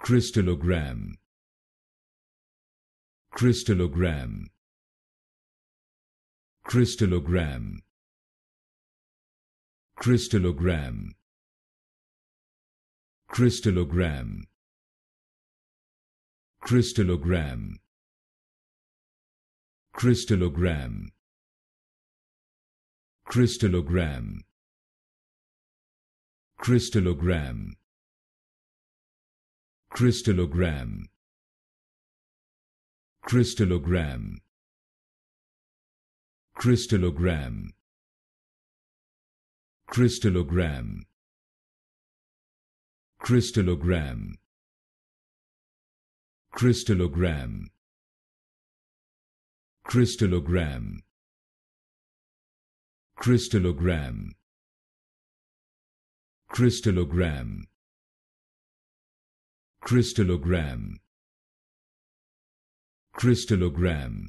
crystallogram crystallogram crystallogram crystallogram crystallogram crystallogram crystallogram crystallogram crystallogram crystallogram crystallogram crystallogram crystallogram crystallogram crystallogram crystallogram crystallogram crystallogram crystallogram crystallogram